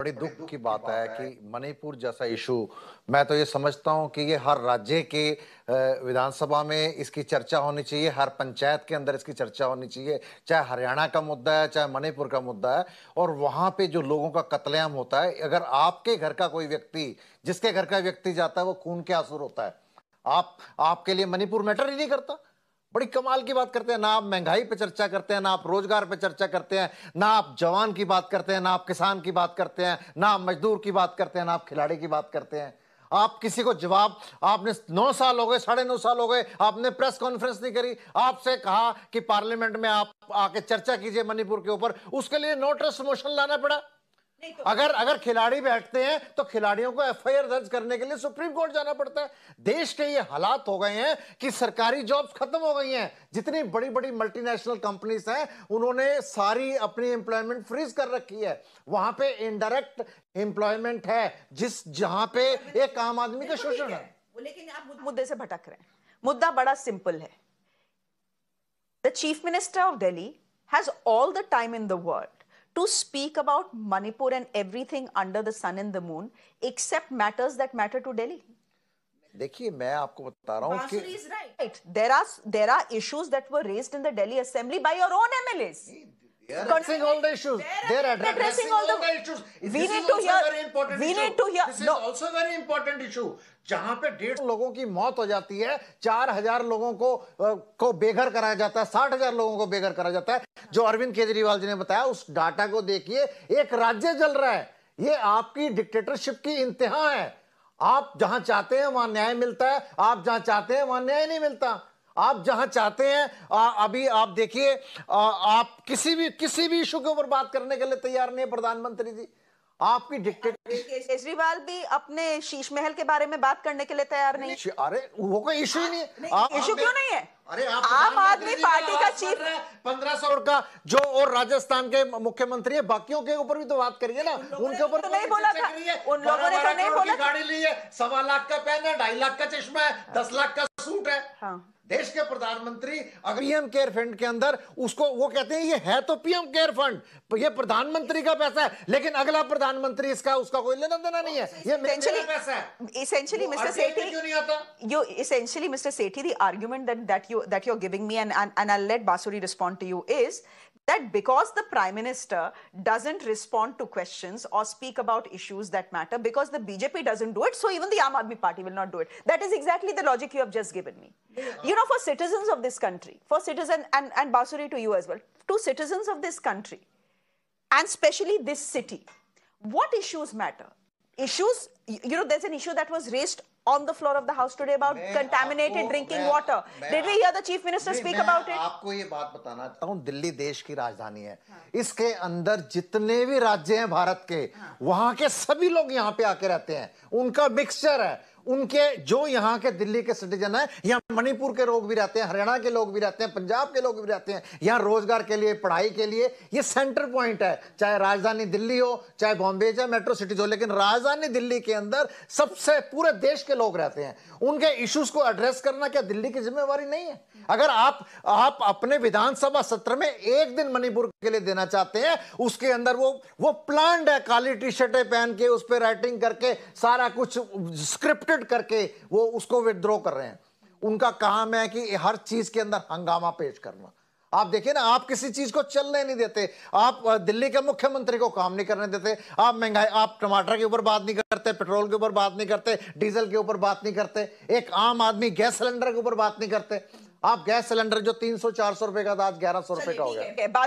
बड़ी दुख की बात है कि मणिपुर जैसा इशू मैं तो ये समझता हूँ कि ये हर राज्य के विधानसभा में इसकी चर्चा होनी चाहिए हर पंचायत के अंदर इसकी चर्चा होनी चाहिए चाहे हरियाणा का मुद्दा है चाहे मणिपुर का मुद्दा है और वहाँ पे जो लोगों का कत्लेआम होता है अगर आपके घर का कोई व्यक्ति जिसके घर का व्यक्ति जाता है वो खून के आंसुर होता है आप आपके लिए मणिपुर मैटर ही नहीं करता बड़ी कमाल की बात करते हैं ना आप महंगाई पे चर्चा करते हैं ना आप रोजगार पे चर्चा करते हैं ना आप जवान की बात करते हैं ना आप किसान की बात करते हैं ना आप मजदूर की बात करते हैं ना आप खिलाड़ी की बात करते हैं आप किसी को जवाब आपने नौ साल हो गए साढ़े नौ साल हो गए आपने प्रेस कॉन्फ्रेंस नहीं करी आपसे कहा कि पार्लियामेंट में आप आके चर्चा कीजिए मणिपुर के ऊपर उसके लिए नोटिस मोशन लाना पड़ा तो अगर अगर खिलाड़ी बैठते हैं तो खिलाड़ियों को एफआईआर दर्ज करने के लिए सुप्रीम कोर्ट जाना पड़ता है देश के ये हालात हो गए हैं कि सरकारी जॉब्स खत्म हो गई हैं जितनी बड़ी बड़ी मल्टीनेशनल कंपनीज हैं उन्होंने सारी अपनी एम्प्लॉयमेंट फ्रीज कर रखी है वहां पे इनडायरेक्ट एम्प्लॉयमेंट है जिस जहां पे एक आम आदमी का शोषण है लेकिन आप मुद्दे से भटक रहे हैं मुद्दा बड़ा सिंपल है the chief minister of Delhi has all the time in the world to speak about Manipur and everything under the sun and the moon except matters that matter to Delhi. देखिए मैं आपको बता रहा हूँ कि There are there are issues that were raised in the Delhi Assembly by your own MLAs. They addressing all the issues. They are addressing addressing all the the issues. We this need is to also hear. Very important We issue. need to hear. This is also very important issue. जहां पे डेढ़ लोगों की मौत हो जाती है चार हजार लोगों को को बेघर कराया जाता है साठ हजार लोगों को बेघर कराया जाता है जो अरविंद केजरीवाल जी ने बताया उस डाटा को देखिए एक राज्य जल रहा है ये आपकी डिक्टेटरशिप की इंतहा है आप जहां चाहते हैं वहां न्याय मिलता है आप जहां चाहते हैं वहां न्याय नहीं मिलता आप जहां चाहते हैं आ, अभी आप देखिए आप किसी भी किसी भी इशू के ऊपर बात करने के लिए तैयार नहीं है प्रधानमंत्री जी आपकी डिक्टेट केजरीवाल भी अपने शीश महल के बारे में बात करने के लिए तैयार नहीं अरे वो कोई इशू ही नहीं है इशू क्यों नहीं है अरे आप आम आदमी पार्टी का चीफ पंद्रह सौ का जो और राजस्थान के मुख्यमंत्री है बाकियों के ऊपर भी तो बात करिए ना उनके तो ऊपर तो नहीं बोला था उन लोगों ने तो नहीं बोला गाड़ी ली है सवा लाख का पेन है ढाई लाख का चश्मा है दस लाख का सूट है हाँ। देश के प्रधानमंत्री अगर पीएम केयर फंड के अंदर उसको वो कहते हैं ये है तो पीएम केयर फंड ये प्रधानमंत्री का पैसा है लेकिन अगला प्रधानमंत्री इसका उसका कोई लेना देना नहीं है ये इसेंशियली पैसा है मिस्टर सेठी क्यों नहीं that you that you are giving me and and I let Bansuri respond to you is that because the prime minister doesn't respond to questions or speak about issues that matter because the bjp doesn't do it so even the aam party will not do it that is exactly the logic you have just given me yeah. you know for citizens of this country for citizen and and basuri to you as well to citizens of this country and especially this city what issues matter issues you know there's an issue that was raised on the floor of the house today about contaminated drinking मैं, water. मैं, Did we hear the chief minister speak मैं, about it? आपको ये बात बताना चाहता हूँ दिल्ली देश की राजधानी है हाँ. इसके अंदर जितने भी राज्य हैं भारत के हाँ. वहाँ के सभी लोग यहाँ पे आके रहते हैं उनका मिक्सचर है उनके जो यहाँ के दिल्ली के सिटीजन है यहाँ मणिपुर के लोग भी रहते हैं हरियाणा के लोग भी रहते हैं पंजाब के लोग भी रहते हैं यहाँ रोजगार के लिए पढ़ाई के लिए ये सेंटर पॉइंट है चाहे राजधानी दिल्ली हो चाहे बॉम्बे चाहे मेट्रो सिटीज हो लेकिन राजधानी दिल्ली के अंदर सबसे पूरे देश के लोग रहते हैं उनके इश्यूज को एड्रेस करना क्या दिल्ली की जिम्मेवारी नहीं है अगर आप आप अपने विधानसभा सत्र में एक दिन मणिपुर के लिए देना चाहते हैं उसके अंदर वो वो प्लांट है काली टी शर्टें पहन के उस पर राइटिंग करके सारा कुछ स्क्रिप्टेड ट्विस्टेड करके वो उसको विदड्रॉ कर रहे हैं उनका काम है कि हर चीज के अंदर हंगामा पेश करना आप देखिए ना आप किसी चीज को चलने नहीं देते आप दिल्ली के मुख्यमंत्री को काम नहीं करने देते आप महंगाई आप टमाटर के ऊपर बात नहीं करते पेट्रोल के ऊपर बात नहीं करते डीजल के ऊपर बात नहीं करते एक आम आदमी गैस सिलेंडर के ऊपर बात नहीं करते आप गैस सिलेंडर जो 300 400 रुपए का था आज 1100 रुपए का हो गया